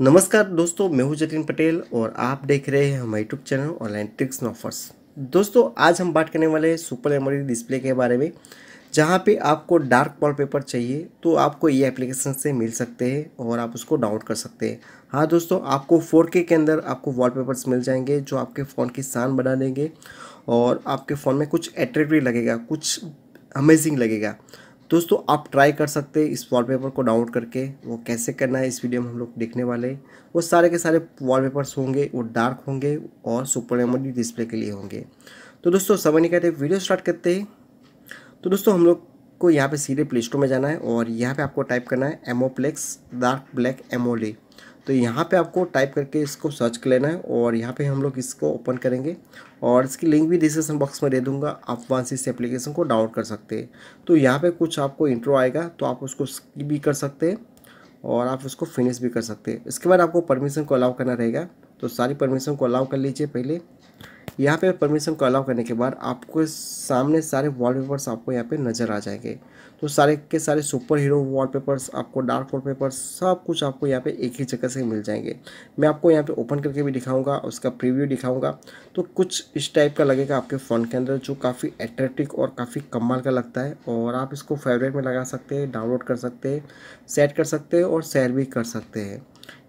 नमस्कार दोस्तों मैं हूं जतिन पटेल और आप देख रहे हैं हमारे YouTube channel online tricks offers दोस्तों आज हम बात करने वाले हैं सुपर एमोलेड डिस्प्ले के बारे में जहां पे आपको डार्क वॉल पेपर चाहिए तो आपको ये एप्लीकेशन से मिल सकते हैं और आप उसको डाउनलोड कर सकते हैं हाँ दोस्तों आपको फोर के अंदर आपको वॉलपेपर्स मिल जाएंगे जो आपके फ़ोन की शान बना देंगे और आपके फ़ोन में कुछ एट्रेक्टिव लगेगा कुछ अमेजिंग लगेगा दोस्तों आप ट्राई कर सकते हैं इस वॉलपेपर को डाउनलोड करके वो कैसे करना है इस वीडियो में हम लोग देखने वाले वो सारे के सारे वॉलपेपर्स होंगे वो डार्क होंगे और सुपर एमोडी डिस्प्ले के लिए होंगे तो दोस्तों समय नहीं कहते वीडियो स्टार्ट करते हैं तो दोस्तों हम लोग को यहाँ पे सीधे प्ले स्टोर में जाना है और यहाँ पे आपको टाइप करना है एमोप्लेक्स डार्क ब्लैक एमोली तो यहाँ पे आपको टाइप करके इसको सर्च कर लेना है और यहाँ पे हम लोग इसको ओपन करेंगे और इसकी लिंक भी डिस्क्रिप्शन बॉक्स में दे दूंगा आप वहाँ से इस एप्लीकेशन को डाउनलोड कर सकते हैं तो यहाँ पे कुछ आपको इंट्रो आएगा तो आप उसको स्किप भी कर सकते हैं और आप उसको फिनिश भी कर सकते हैं इसके बाद आपको परमिशन को अलाउ करना रहेगा तो सारी परमिशन को अलाउ कर लीजिए पहले यहाँ पे परमिशन को अलाउ करने के बाद आपको सामने सारे वॉलपेपर्स आपको यहाँ पे नज़र आ जाएंगे तो सारे के सारे सुपर हीरो वॉलपेपर्स आपको डार्क वॉलपेपर सब कुछ आपको यहाँ पे एक ही जगह से मिल जाएंगे मैं आपको यहाँ पे ओपन करके भी दिखाऊंगा उसका प्रीव्यू दिखाऊंगा तो कुछ इस टाइप का लगेगा आपके फ़ोन के अंदर जो काफ़ी एट्रैक्टिव और काफ़ी कमाल का लगता है और आप इसको फेवरेट में लगा सकते हैं डाउनलोड कर सकते हैं सेट कर सकते हैं और शेयर भी कर सकते हैं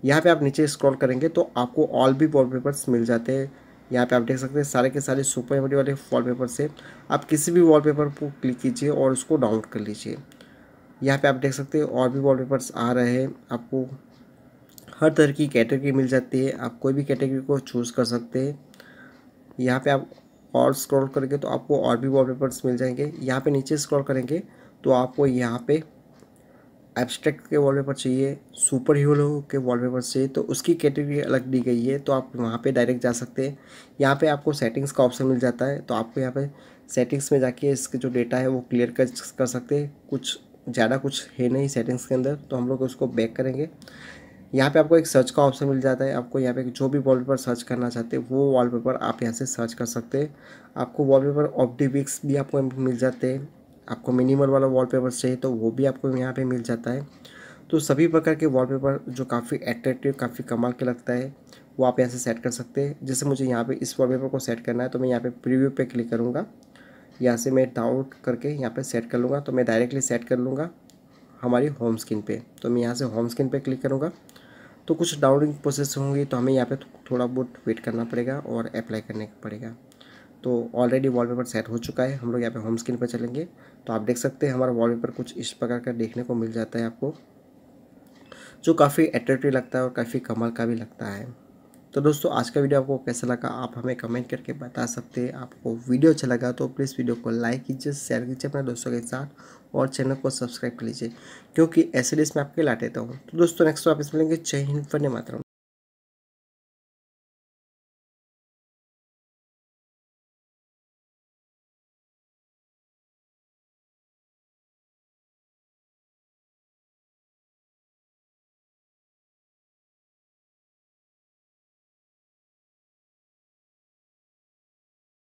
यहाँ पर आप नीचे स्क्रॉल करेंगे तो आपको ऑल भी वॉल मिल जाते हैं यहाँ पे आप देख सकते हैं सारे के सारे सुपर एमडी वाले वॉलपेपर से आप किसी भी वॉलपेपर को क्लिक कीजिए और उसको डाउनलोड कर लीजिए यहाँ पे आप देख सकते हैं और भी वॉलपेपर्स आ रहे हैं आपको हर तरह की कैटेगरी मिल जाती है आप कोई भी कैटेगरी को चूज़ कर सकते हैं यहाँ पे आप और स्क्रॉल करेंगे तो आपको और भी वॉल मिल जाएंगे यहाँ पर नीचे स्क्रॉल करेंगे तो आपको यहाँ पर एब्स्ट्रैक्ट के वॉलपेपर चाहिए सुपर हीरो के वॉलपेपर चाहिए तो उसकी कैटेगरी अलग दी गई है तो आप वहाँ पे डायरेक्ट जा सकते हैं यहाँ पे आपको सेटिंग्स का ऑप्शन मिल जाता है तो आपको यहाँ पे सेटिंग्स में जाके इसके जो डेटा है वो क्लियर कर कर सकते हैं कुछ ज़्यादा कुछ है नहीं सेटिंग्स के अंदर तो हम लोग उसको बैक करेंगे यहाँ पर आपको एक सर्च का ऑप्शन मिल जाता है आपको यहाँ पे जो भी वॉलपेपर सर्च करना चाहते हैं वो वॉलपेपर आप यहाँ से सर्च कर सकते हैं आपको वॉलपेपर ऑफ डी वीक्स भी आपको मिल जाते हैं आपको मिनिमल वाला वॉलपेपर चाहिए तो वो भी आपको यहाँ पे मिल जाता है तो सभी प्रकार के वॉलपेपर जो काफ़ी एट्रेक्टिव काफ़ी कमाल के लगता है वो आप यहाँ से सेट कर सकते हैं जैसे मुझे यहाँ पे इस वॉलपेपर को सेट करना है तो मैं यहाँ पे प्रीव्यू पे क्लिक करूँगा यहाँ से मैं डाउनलोड करके यहाँ पे सेट कर लूँगा तो मैं डायरेक्टली सेट कर लूँगा हमारी होम स्क्रीन पे तो मैं यहाँ से होम स्क्रीन पे क्लिक करूँगा तो कुछ डाउनलोडिंग प्रोसेस होंगी तो हमें यहाँ पे थोड़ा बहुत वेट करना पड़ेगा और अप्लाई करने पड़ेगा तो ऑलरेडी वॉलपेपर सेट हो चुका है हम लोग यहाँ पे होम स्क्रीन पर चलेंगे तो आप देख सकते हैं हमारा वॉलपेपर कुछ इस प्रकार का देखने को मिल जाता है आपको जो काफ़ी अट्रैक्टिव लगता है और काफ़ी कमल का भी लगता है तो दोस्तों आज का वीडियो आपको कैसा लगा आप हमें कमेंट करके बता सकते हैं आपको वीडियो अच्छा लगा तो प्लीज़ वीडियो को लाइक कीजिए शेयर कीजिए अपने दोस्तों के साथ और चैनल को सब्सक्राइब कर लीजिए क्योंकि ऐसे डिस मैं आपके लाटे देता हूँ तो दोस्तों नेक्स्ट आप इसमें लेंगे जय हिंद फने मात्रा